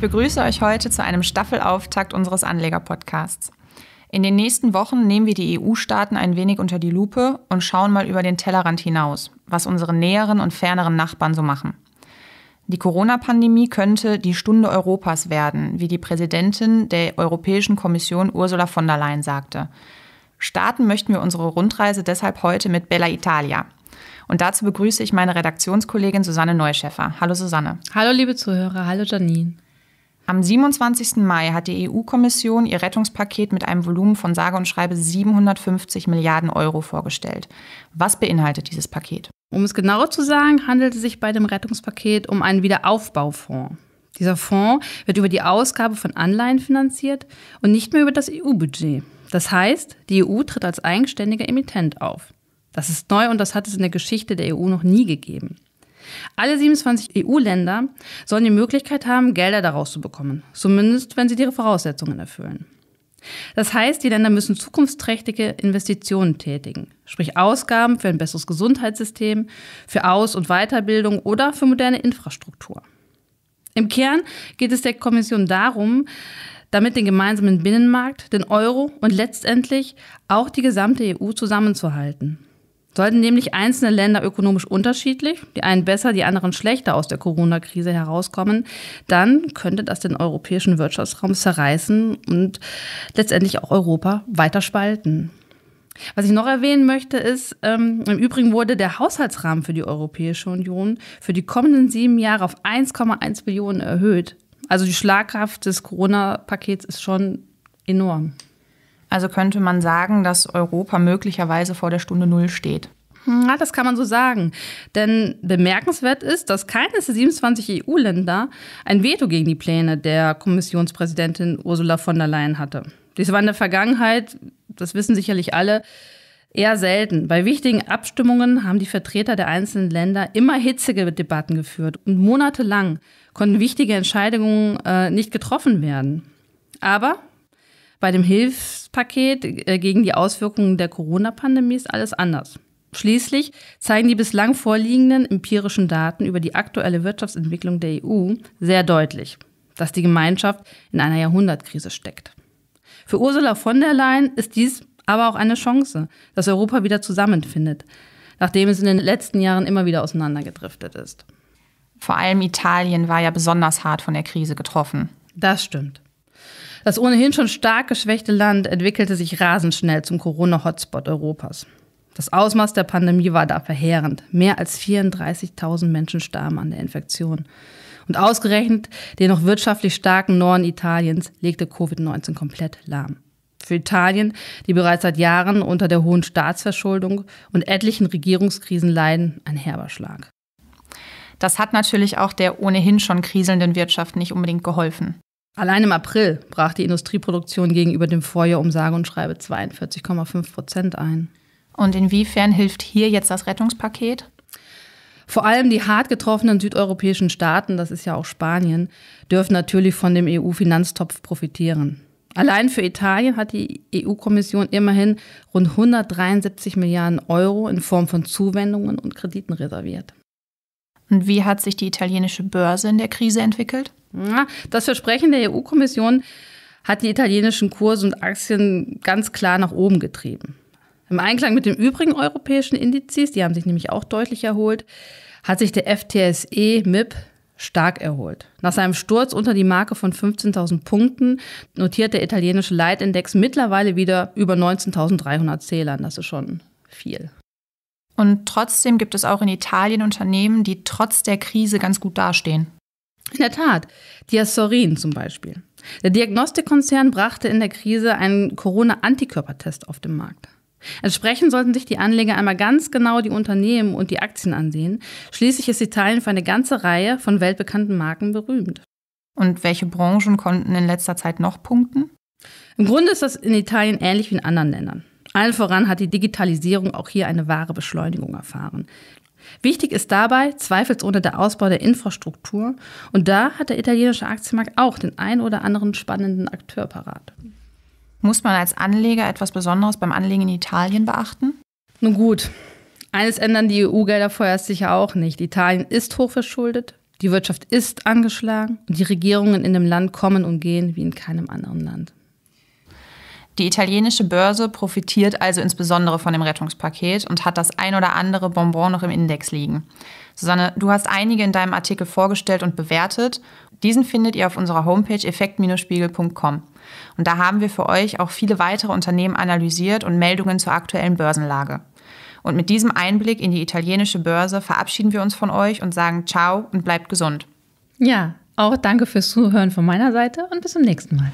Ich begrüße euch heute zu einem Staffelauftakt unseres Anlegerpodcasts. In den nächsten Wochen nehmen wir die EU-Staaten ein wenig unter die Lupe und schauen mal über den Tellerrand hinaus, was unsere näheren und ferneren Nachbarn so machen. Die Corona-Pandemie könnte die Stunde Europas werden, wie die Präsidentin der Europäischen Kommission Ursula von der Leyen sagte. Starten möchten wir unsere Rundreise deshalb heute mit Bella Italia. Und dazu begrüße ich meine Redaktionskollegin Susanne Neuscheffer. Hallo Susanne. Hallo liebe Zuhörer, hallo Janine. Am 27. Mai hat die EU-Kommission ihr Rettungspaket mit einem Volumen von sage und schreibe 750 Milliarden Euro vorgestellt. Was beinhaltet dieses Paket? Um es genau zu sagen, handelt es sich bei dem Rettungspaket um einen Wiederaufbaufonds. Dieser Fonds wird über die Ausgabe von Anleihen finanziert und nicht mehr über das EU-Budget. Das heißt, die EU tritt als eigenständiger Emittent auf. Das ist neu und das hat es in der Geschichte der EU noch nie gegeben. Alle 27 EU-Länder sollen die Möglichkeit haben, Gelder daraus zu bekommen, zumindest wenn sie ihre Voraussetzungen erfüllen. Das heißt, die Länder müssen zukunftsträchtige Investitionen tätigen, sprich Ausgaben für ein besseres Gesundheitssystem, für Aus- und Weiterbildung oder für moderne Infrastruktur. Im Kern geht es der Kommission darum, damit den gemeinsamen Binnenmarkt, den Euro und letztendlich auch die gesamte EU zusammenzuhalten. Sollten nämlich einzelne Länder ökonomisch unterschiedlich, die einen besser, die anderen schlechter aus der Corona-Krise herauskommen, dann könnte das den europäischen Wirtschaftsraum zerreißen und letztendlich auch Europa weiter spalten. Was ich noch erwähnen möchte, ist, ähm, im Übrigen wurde der Haushaltsrahmen für die Europäische Union für die kommenden sieben Jahre auf 1,1 Billionen erhöht. Also die Schlagkraft des Corona-Pakets ist schon enorm. Also könnte man sagen, dass Europa möglicherweise vor der Stunde Null steht. Hm, ja, das kann man so sagen. Denn bemerkenswert ist, dass keines der 27 EU-Länder ein Veto gegen die Pläne der Kommissionspräsidentin Ursula von der Leyen hatte. Dies war in der Vergangenheit, das wissen sicherlich alle, eher selten. Bei wichtigen Abstimmungen haben die Vertreter der einzelnen Länder immer hitzige Debatten geführt und monatelang konnten wichtige Entscheidungen äh, nicht getroffen werden. Aber bei dem Hilfspaket äh, gegen die Auswirkungen der Corona-Pandemie ist alles anders. Schließlich zeigen die bislang vorliegenden empirischen Daten über die aktuelle Wirtschaftsentwicklung der EU sehr deutlich, dass die Gemeinschaft in einer Jahrhundertkrise steckt. Für Ursula von der Leyen ist dies aber auch eine Chance, dass Europa wieder zusammenfindet, nachdem es in den letzten Jahren immer wieder auseinandergedriftet ist. Vor allem Italien war ja besonders hart von der Krise getroffen. Das stimmt. Das ohnehin schon stark geschwächte Land entwickelte sich rasend schnell zum Corona-Hotspot Europas. Das Ausmaß der Pandemie war da verheerend. Mehr als 34.000 Menschen starben an der Infektion. Und ausgerechnet den noch wirtschaftlich starken Norden Italiens legte Covid-19 komplett lahm. Für Italien, die bereits seit Jahren unter der hohen Staatsverschuldung und etlichen Regierungskrisen leiden, ein herber Schlag. Das hat natürlich auch der ohnehin schon kriselnden Wirtschaft nicht unbedingt geholfen. Allein im April brach die Industrieproduktion gegenüber dem Vorjahr um sage und schreibe 42,5 Prozent ein. Und inwiefern hilft hier jetzt das Rettungspaket? Vor allem die hart getroffenen südeuropäischen Staaten, das ist ja auch Spanien, dürfen natürlich von dem EU-Finanztopf profitieren. Allein für Italien hat die EU-Kommission immerhin rund 173 Milliarden Euro in Form von Zuwendungen und Krediten reserviert. Und wie hat sich die italienische Börse in der Krise entwickelt? Das Versprechen der EU-Kommission hat die italienischen Kurse und Aktien ganz klar nach oben getrieben. Im Einklang mit den übrigen europäischen Indizes, die haben sich nämlich auch deutlich erholt, hat sich der FTSE MIP stark erholt. Nach seinem Sturz unter die Marke von 15.000 Punkten notiert der italienische Leitindex mittlerweile wieder über 19.300 Zählern. Das ist schon viel. Und trotzdem gibt es auch in Italien Unternehmen, die trotz der Krise ganz gut dastehen. In der Tat, Diasorin zum Beispiel. Der Diagnostikkonzern brachte in der Krise einen Corona-Antikörpertest auf den Markt. Entsprechend sollten sich die Anleger einmal ganz genau die Unternehmen und die Aktien ansehen. Schließlich ist Italien für eine ganze Reihe von weltbekannten Marken berühmt. Und welche Branchen konnten in letzter Zeit noch punkten? Im Grunde ist das in Italien ähnlich wie in anderen Ländern. Allen voran hat die Digitalisierung auch hier eine wahre Beschleunigung erfahren. Wichtig ist dabei zweifelsohne der Ausbau der Infrastruktur und da hat der italienische Aktienmarkt auch den ein oder anderen spannenden Akteur parat. Muss man als Anleger etwas Besonderes beim Anlegen in Italien beachten? Nun gut, eines ändern die EU-Gelder vorerst sicher auch nicht. Italien ist hochverschuldet, die Wirtschaft ist angeschlagen und die Regierungen in dem Land kommen und gehen wie in keinem anderen Land. Die italienische Börse profitiert also insbesondere von dem Rettungspaket und hat das ein oder andere Bonbon noch im Index liegen. Susanne, du hast einige in deinem Artikel vorgestellt und bewertet. Diesen findet ihr auf unserer Homepage effekt-spiegel.com. Und da haben wir für euch auch viele weitere Unternehmen analysiert und Meldungen zur aktuellen Börsenlage. Und mit diesem Einblick in die italienische Börse verabschieden wir uns von euch und sagen Ciao und bleibt gesund. Ja, auch danke fürs Zuhören von meiner Seite und bis zum nächsten Mal.